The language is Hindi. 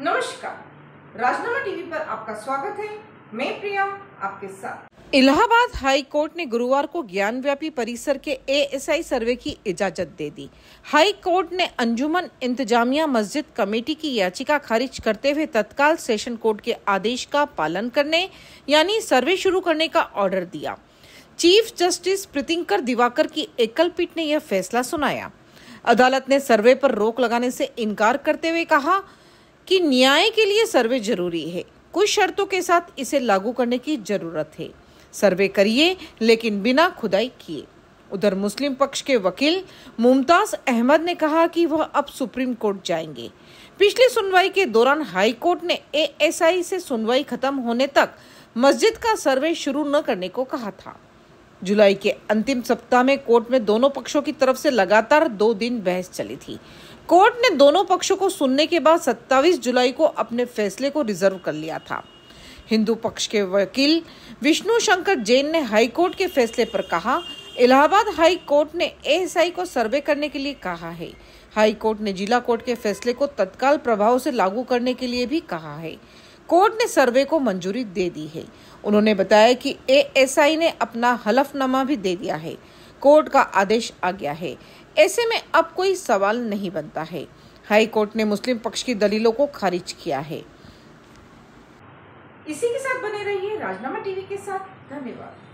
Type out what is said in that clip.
नमस्कार राजनामा टीवी पर आपका स्वागत है मैं प्रिया आपके साथ इलाहाबाद हाई कोर्ट ने गुरुवार को ज्ञानव्यापी परिसर के एएसआई सर्वे की इजाजत दे दी हाई कोर्ट ने अंजुमन इंतजामिया मस्जिद कमेटी की याचिका खारिज करते हुए तत्काल सेशन कोर्ट के आदेश का पालन करने यानी सर्वे शुरू करने का ऑर्डर दिया चीफ जस्टिस प्रतिंकर दिवाकर की एकल पीठ ने यह फैसला सुनाया अदालत ने सर्वे पर रोक लगाने से इनकार करते हुए कहा कि न्याय के लिए सर्वे जरूरी है कुछ शर्तों के साथ इसे लागू करने की जरूरत है सर्वे करिए लेकिन बिना खुदाई किए उधर मुस्लिम पक्ष के वकील मुमताज अहमद ने कहा कि वह अब सुप्रीम कोर्ट जाएंगे पिछली सुनवाई के दौरान हाई कोर्ट ने एएसआई से सुनवाई खत्म होने तक मस्जिद का सर्वे शुरू न करने को कहा था जुलाई के अंतिम सप्ताह में कोर्ट में दोनों पक्षों की तरफ से लगातार दो दिन बहस चली थी कोर्ट ने दोनों पक्षों को सुनने के बाद 27 जुलाई को अपने फैसले को रिजर्व कर लिया था हिंदू पक्ष के वकील विष्णु शंकर जैन ने हाईकोर्ट के फैसले पर कहा इलाहाबाद हाई कोर्ट ने एएसआई को सर्वे करने के लिए कहा है हाई कोर्ट ने जिला कोर्ट के फैसले को तत्काल प्रभाव से लागू करने के लिए भी कहा है कोर्ट ने सर्वे को मंजूरी दे दी है उन्होंने बताया कि एएसआई ने अपना हलफनामा भी दे दिया है कोर्ट का आदेश आ गया है ऐसे में अब कोई सवाल नहीं बनता है हाई कोर्ट ने मुस्लिम पक्ष की दलीलों को खारिज किया है इसी के साथ बने रहिए राजनामा टीवी के साथ धन्यवाद